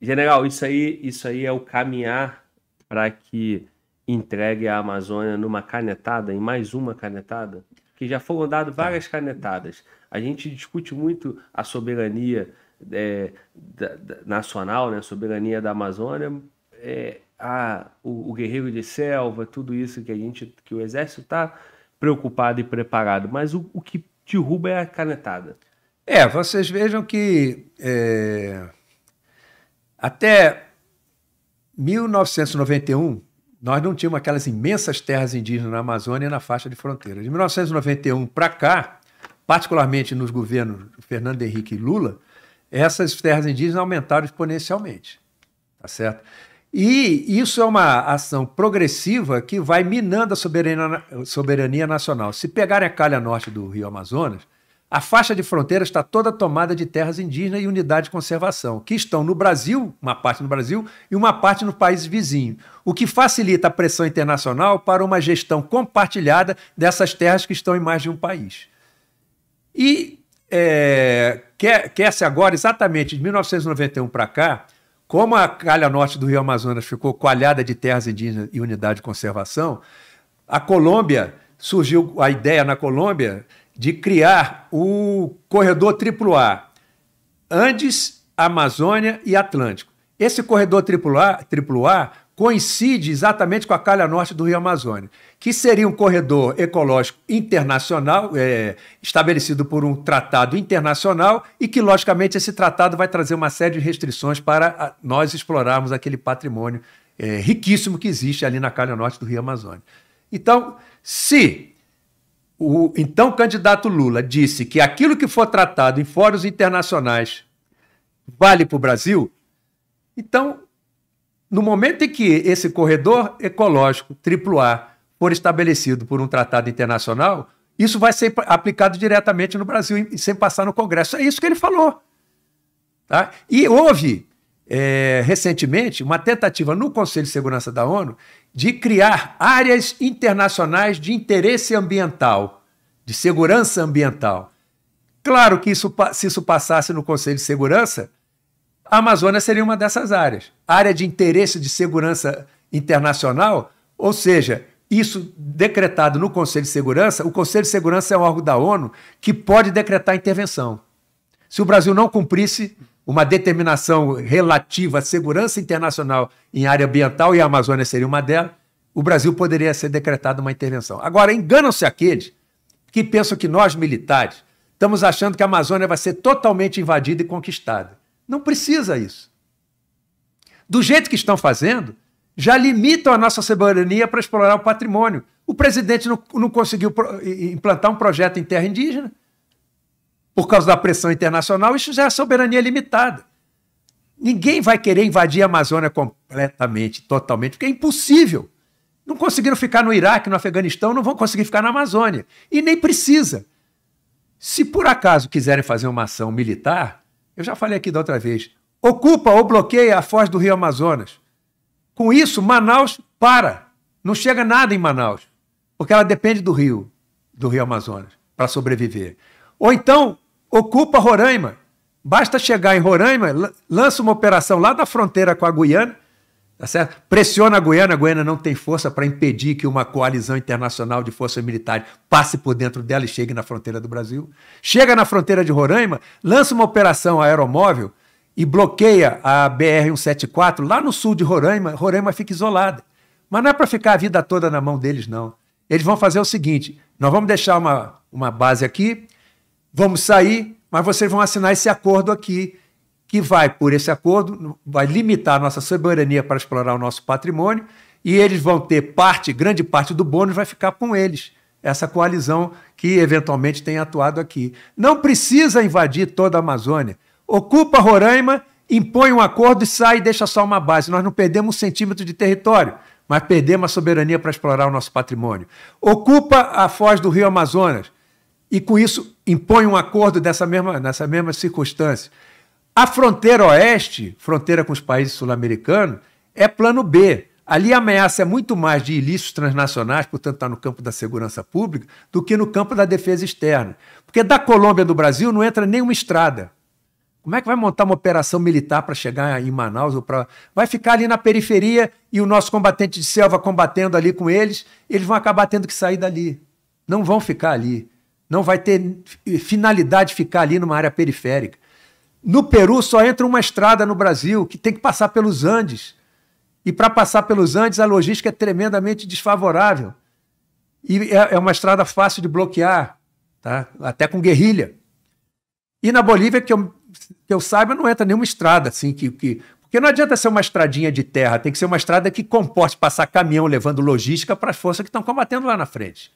General, isso aí, isso aí é o caminhar para que entregue a Amazônia numa canetada, em mais uma canetada? Que já foram dadas tá. várias canetadas. A gente discute muito a soberania é, da, da, nacional, né? a soberania da Amazônia, é, a, o, o, guerreiro de selva, tudo isso que a gente, que o exército está preocupado e preparado. Mas o, o que derruba é a canetada. É, vocês vejam que é até 1991, nós não tínhamos aquelas imensas terras indígenas na Amazônia e na faixa de fronteira. De 1991 para cá, particularmente nos governos Fernando Henrique e Lula, essas terras indígenas aumentaram exponencialmente. Tá certo? E isso é uma ação progressiva que vai minando a soberania, soberania nacional. Se pegarem a calha norte do Rio Amazonas, a faixa de fronteira está toda tomada de terras indígenas e unidades de conservação, que estão no Brasil, uma parte no Brasil, e uma parte no país vizinho, o que facilita a pressão internacional para uma gestão compartilhada dessas terras que estão em mais de um país. E é, quer-se agora, exatamente de 1991 para cá, como a calha norte do Rio Amazonas ficou coalhada de terras indígenas e unidade de conservação, a Colômbia surgiu a ideia na Colômbia de criar o corredor AAA Andes, Amazônia e Atlântico. Esse corredor AAA, coincide exatamente com a calha norte do Rio Amazônia, que seria um corredor ecológico internacional, é, estabelecido por um tratado internacional, e que, logicamente, esse tratado vai trazer uma série de restrições para ah, nós explorarmos aquele patrimônio é, riquíssimo que existe ali na calha norte do Rio Amazônia. Então, se o então candidato Lula disse que aquilo que for tratado em fóruns internacionais vale para o Brasil. Então, no momento em que esse corredor ecológico AAA for estabelecido por um tratado internacional, isso vai ser aplicado diretamente no Brasil sem passar no Congresso. É isso que ele falou. Tá? E houve é, recentemente uma tentativa no Conselho de Segurança da ONU de criar áreas internacionais de interesse ambiental, de segurança ambiental. Claro que isso, se isso passasse no Conselho de Segurança, a Amazônia seria uma dessas áreas. Área de interesse de segurança internacional, ou seja, isso decretado no Conselho de Segurança, o Conselho de Segurança é um órgão da ONU que pode decretar intervenção. Se o Brasil não cumprisse uma determinação relativa à segurança internacional em área ambiental, e a Amazônia seria uma delas, o Brasil poderia ser decretado uma intervenção. Agora, enganam-se aqueles que pensam que nós, militares, estamos achando que a Amazônia vai ser totalmente invadida e conquistada. Não precisa isso. Do jeito que estão fazendo, já limitam a nossa soberania para explorar o patrimônio. O presidente não, não conseguiu implantar um projeto em terra indígena por causa da pressão internacional, isso já é soberania limitada. Ninguém vai querer invadir a Amazônia completamente, totalmente, porque é impossível. Não conseguiram ficar no Iraque, no Afeganistão, não vão conseguir ficar na Amazônia. E nem precisa. Se por acaso quiserem fazer uma ação militar, eu já falei aqui da outra vez, ocupa ou bloqueia a foz do Rio Amazonas. Com isso, Manaus para. Não chega nada em Manaus, porque ela depende do rio, do Rio Amazonas, para sobreviver. Ou então, ocupa Roraima. Basta chegar em Roraima, lança uma operação lá da fronteira com a Guiana, tá certo? pressiona a Guiana, a Guiana não tem força para impedir que uma coalizão internacional de forças militares passe por dentro dela e chegue na fronteira do Brasil. Chega na fronteira de Roraima, lança uma operação aeromóvel e bloqueia a BR-174 lá no sul de Roraima, Roraima fica isolada. Mas não é para ficar a vida toda na mão deles, não. Eles vão fazer o seguinte: nós vamos deixar uma, uma base aqui, vamos sair, mas vocês vão assinar esse acordo aqui, que vai, por esse acordo, vai limitar a nossa soberania para explorar o nosso patrimônio, e eles vão ter parte, grande parte do bônus vai ficar com eles, essa coalizão que eventualmente tem atuado aqui. Não precisa invadir toda a Amazônia. Ocupa Roraima, impõe um acordo e sai e deixa só uma base. Nós não perdemos um centímetro de território, mas perdemos a soberania para explorar o nosso patrimônio. Ocupa a foz do Rio Amazonas e com isso impõe um acordo dessa mesma, nessa mesma circunstância. A fronteira oeste, fronteira com os países sul-americanos, é plano B. Ali a ameaça é muito mais de ilícitos transnacionais, portanto está no campo da segurança pública, do que no campo da defesa externa. Porque da Colômbia do Brasil não entra nenhuma estrada. Como é que vai montar uma operação militar para chegar em Manaus ou para. Vai ficar ali na periferia e o nosso combatente de selva combatendo ali com eles, eles vão acabar tendo que sair dali. Não vão ficar ali. Não vai ter finalidade ficar ali numa área periférica. No Peru só entra uma estrada no Brasil que tem que passar pelos Andes. E para passar pelos Andes, a logística é tremendamente desfavorável. E é, é uma estrada fácil de bloquear, tá? até com guerrilha. E na Bolívia, que eu, que eu saiba, não entra nenhuma estrada assim que, que. Porque não adianta ser uma estradinha de terra, tem que ser uma estrada que comporte passar caminhão levando logística para as forças que estão combatendo lá na frente.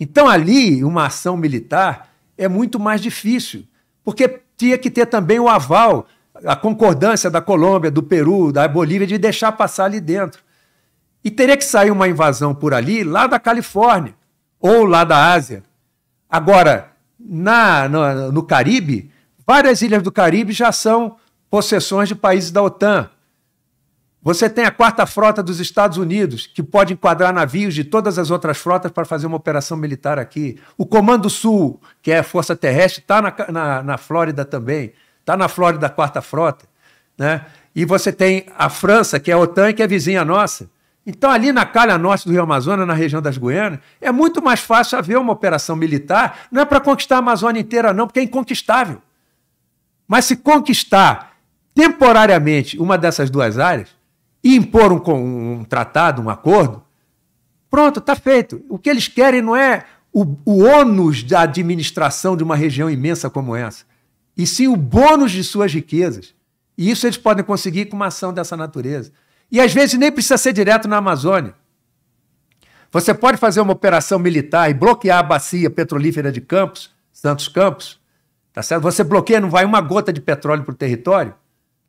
Então, ali, uma ação militar é muito mais difícil, porque tinha que ter também o aval, a concordância da Colômbia, do Peru, da Bolívia, de deixar passar ali dentro. E teria que sair uma invasão por ali, lá da Califórnia, ou lá da Ásia. Agora, na, no, no Caribe, várias ilhas do Caribe já são possessões de países da OTAN. Você tem a quarta frota dos Estados Unidos, que pode enquadrar navios de todas as outras frotas para fazer uma operação militar aqui. O Comando Sul, que é a Força Terrestre, está na, na, na, Flórida também. Está na Flórida a quarta frota. Né? E você tem a França, que é a OTAN, que é vizinha nossa. Então, ali na calha norte do Rio Amazonas, na região das Guianas, é muito mais fácil haver uma operação militar. Não é para conquistar a Amazônia inteira, não, porque é inconquistável. Mas se conquistar temporariamente uma dessas duas áreas, e impor um, um tratado, um acordo, pronto, está feito. O que eles querem não é o, o ônus da administração de uma região imensa como essa, e sim o bônus de suas riquezas. E isso eles podem conseguir com uma ação dessa natureza. E às vezes nem precisa ser direto na Amazônia. Você pode fazer uma operação militar e bloquear a bacia petrolífera de Campos, Santos Campos, tá certo? Você bloqueia, não vai uma gota de petróleo para o território,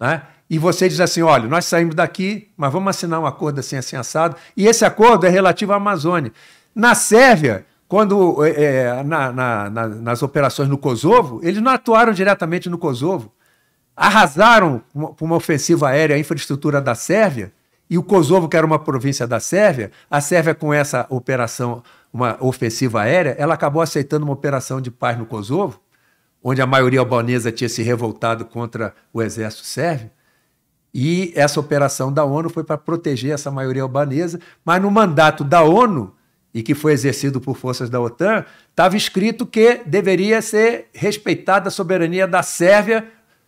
né? e você diz assim: olha, nós saímos daqui, mas vamos assinar um acordo assim, assim, assado. E esse acordo é relativo à Amazônia. Na Sérvia, quando é, na, na, na, nas operações no Kosovo, eles não atuaram diretamente no Kosovo. Arrasaram uma, uma ofensiva aérea a infraestrutura da Sérvia, e o Kosovo, que era uma província da Sérvia, a Sérvia, com essa operação, uma ofensiva aérea, ela acabou aceitando uma operação de paz no Kosovo, onde a maioria albanesa tinha se revoltado contra o exército sérvio. E essa operação da ONU foi para proteger essa maioria albanesa, mas no mandato da ONU, e que foi exercido por forças da OTAN, estava escrito que deveria ser respeitada a soberania da Sérvia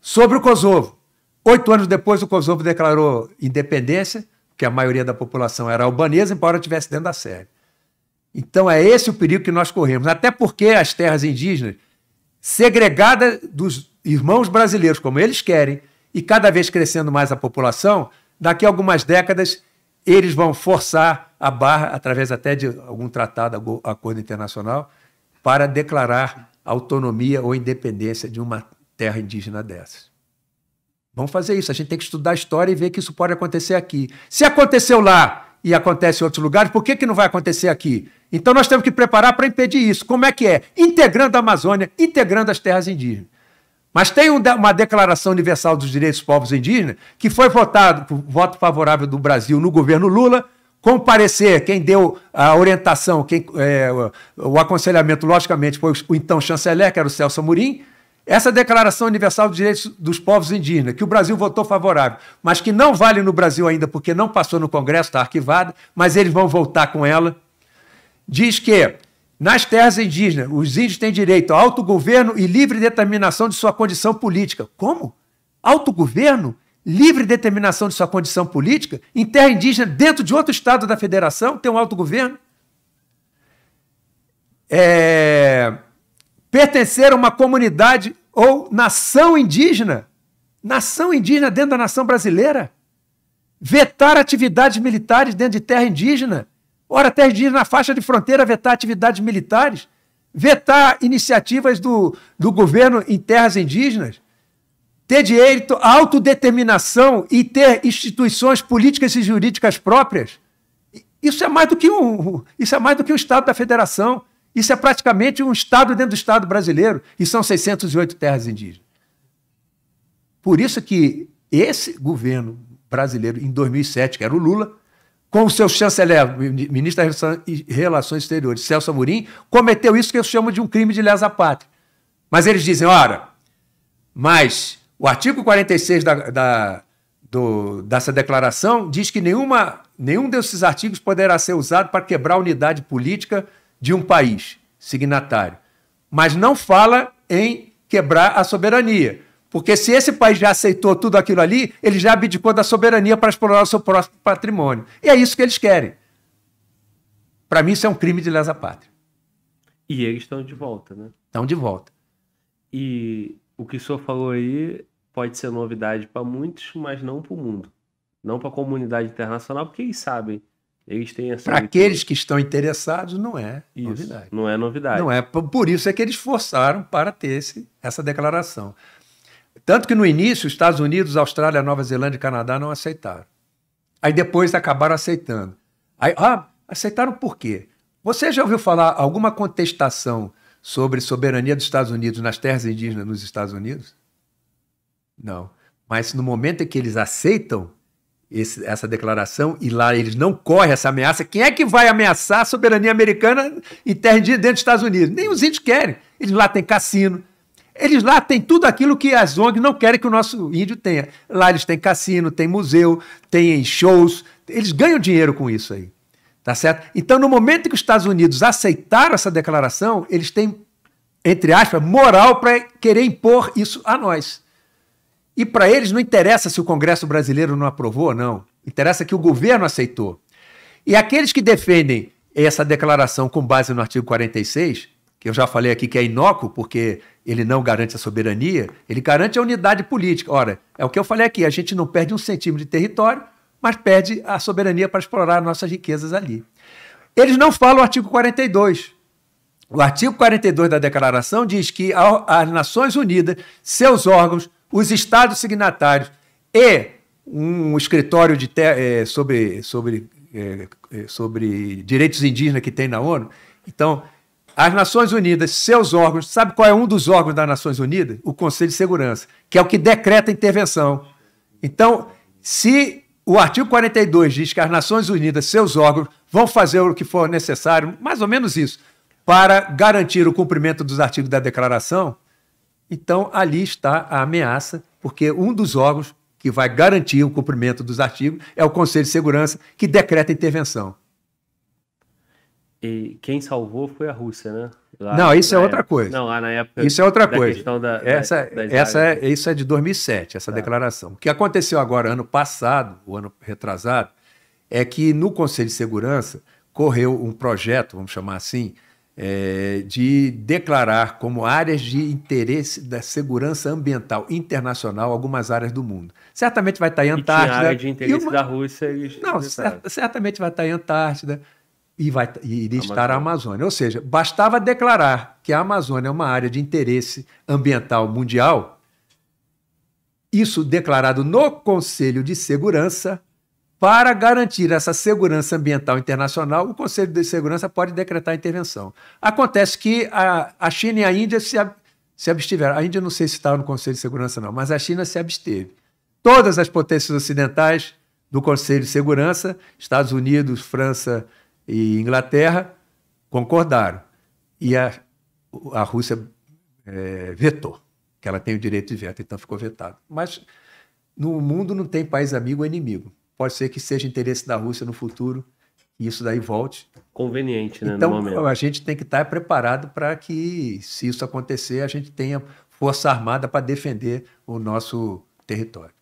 sobre o Kosovo. Oito anos depois, o Kosovo declarou independência, porque a maioria da população era albanesa, embora estivesse dentro da Sérvia. Então é esse o perigo que nós corremos, até porque as terras indígenas, segregadas dos irmãos brasileiros, como eles querem, e cada vez crescendo mais a população, daqui a algumas décadas eles vão forçar a barra, através até de algum tratado, acordo internacional, para declarar autonomia ou independência de uma terra indígena dessas. Vamos fazer isso. A gente tem que estudar a história e ver que isso pode acontecer aqui. Se aconteceu lá e acontece em outros lugares, por que, que não vai acontecer aqui? Então nós temos que preparar para impedir isso. Como é que é? Integrando a Amazônia, integrando as terras indígenas. Mas tem uma Declaração Universal dos Direitos dos Povos Indígenas, que foi votado por voto favorável do Brasil no governo Lula, com parecer, quem deu a orientação, quem, é, o aconselhamento, logicamente, foi o então chanceler, que era o Celso Amorim. Essa Declaração Universal dos Direitos dos Povos Indígenas, que o Brasil votou favorável, mas que não vale no Brasil ainda porque não passou no Congresso, está arquivada, mas eles vão voltar com ela, diz que nas terras indígenas, os índios têm direito a autogoverno e livre determinação de sua condição política. Como? Autogoverno? Livre determinação de sua condição política? Em terra indígena, dentro de outro estado da federação, tem um autogoverno? É... Pertencer a uma comunidade ou nação indígena? Nação indígena dentro da nação brasileira? Vetar atividades militares dentro de terra indígena? Ora, até de ir na faixa de fronteira vetar atividades militares, vetar iniciativas do, do governo em terras indígenas, ter direito à autodeterminação e ter instituições políticas e jurídicas próprias. Isso é mais do que um, isso é mais do que um Estado da Federação. Isso é praticamente um Estado dentro do Estado brasileiro, e são 608 terras indígenas. Por isso que esse governo brasileiro, em 2007, que era o Lula, com o seu chanceler, ministro das Relações Exteriores, Celso Amorim, cometeu isso que eu chamo de um crime de lesa pátria. Mas eles dizem, ora, mas o artigo 46 da, da, do, dessa declaração diz que nenhuma, nenhum desses artigos poderá ser usado para quebrar a unidade política de um país signatário. Mas não fala em quebrar a soberania. Porque se esse país já aceitou tudo aquilo ali, ele já abdicou da soberania para explorar o seu próprio patrimônio. E é isso que eles querem. Para mim, isso é um crime de lesa pátria. E eles estão de volta, né? Estão de volta. E o que o senhor falou aí pode ser novidade para muitos, mas não para o mundo. Não para a comunidade internacional, porque eles sabem. Eles têm essa. Para aqueles que estão interessados, não é isso, novidade. Não é novidade. Não é. Por isso é que eles forçaram para ter esse, essa declaração. Tanto que no início, os Estados Unidos, Austrália, Nova Zelândia e Canadá não aceitaram. Aí depois acabaram aceitando. Aí, ah, aceitaram por quê? Você já ouviu falar alguma contestação sobre soberania dos Estados Unidos nas terras indígenas nos Estados Unidos? Não. Mas no momento em que eles aceitam esse, essa declaração e lá eles não correm essa ameaça, quem é que vai ameaçar a soberania americana em terra indígena dentro dos Estados Unidos? Nem os índios querem. Eles lá têm cassino, eles lá têm tudo aquilo que as ONG não querem que o nosso índio tenha. Lá eles têm cassino, tem museu, tem shows. Eles ganham dinheiro com isso aí. Tá certo? Então, no momento que os Estados Unidos aceitaram essa declaração, eles têm, entre aspas, moral para querer impor isso a nós. E para eles não interessa se o Congresso brasileiro não aprovou ou não. Interessa que o governo aceitou. E aqueles que defendem essa declaração com base no artigo 46 que eu já falei aqui que é inócuo, porque ele não garante a soberania, ele garante a unidade política. Ora, é o que eu falei aqui: a gente não perde um centímetro de território, mas perde a soberania para explorar nossas riquezas ali. Eles não falam o artigo 42. O artigo 42 da declaração diz que as Nações Unidas, seus órgãos, os estados signatários e um escritório de é, sobre, sobre, é, sobre direitos indígenas que tem na ONU. Então, as Nações Unidas, seus órgãos, sabe qual é um dos órgãos das Nações Unidas? O Conselho de Segurança, que é o que decreta a intervenção. Então, se o artigo 42 diz que as Nações Unidas, seus órgãos, vão fazer o que for necessário, mais ou menos isso, para garantir o cumprimento dos artigos da declaração, então ali está a ameaça, porque um dos órgãos que vai garantir o cumprimento dos artigos é o Conselho de Segurança, que decreta a intervenção. E quem salvou foi a Rússia, né? Lá não, isso é outra época. coisa. Não, lá na época. Isso é outra coisa. Da, essa, da, essa é, isso é de 2007, essa tá. declaração. O que aconteceu agora, ano passado, o ano retrasado, é que no Conselho de Segurança correu um projeto, vamos chamar assim, é, de declarar como áreas de interesse da segurança ambiental internacional algumas áreas do mundo. Certamente vai estar em Antártida. E tinha área de interesse uma... da Rússia. E... Não, certamente vai estar em Antártida e, vai, e iria estar a Amazônia. Ou seja, bastava declarar que a Amazônia é uma área de interesse ambiental mundial, isso declarado no Conselho de Segurança, para garantir essa segurança ambiental internacional, o Conselho de Segurança pode decretar intervenção. Acontece que a, a China e a Índia se, se abstiveram. A Índia não sei se estava no Conselho de Segurança, não, mas a China se absteve. Todas as potências ocidentais do Conselho de Segurança, Estados Unidos, França, e Inglaterra concordaram. E a, a Rússia é, vetou, que ela tem o direito de veto, então ficou vetado. Mas no mundo não tem país amigo ou inimigo. Pode ser que seja interesse da Rússia no futuro e isso daí volte. Conveniente, né? Então, a gente tem que estar preparado para que, se isso acontecer, a gente tenha força armada para defender o nosso território.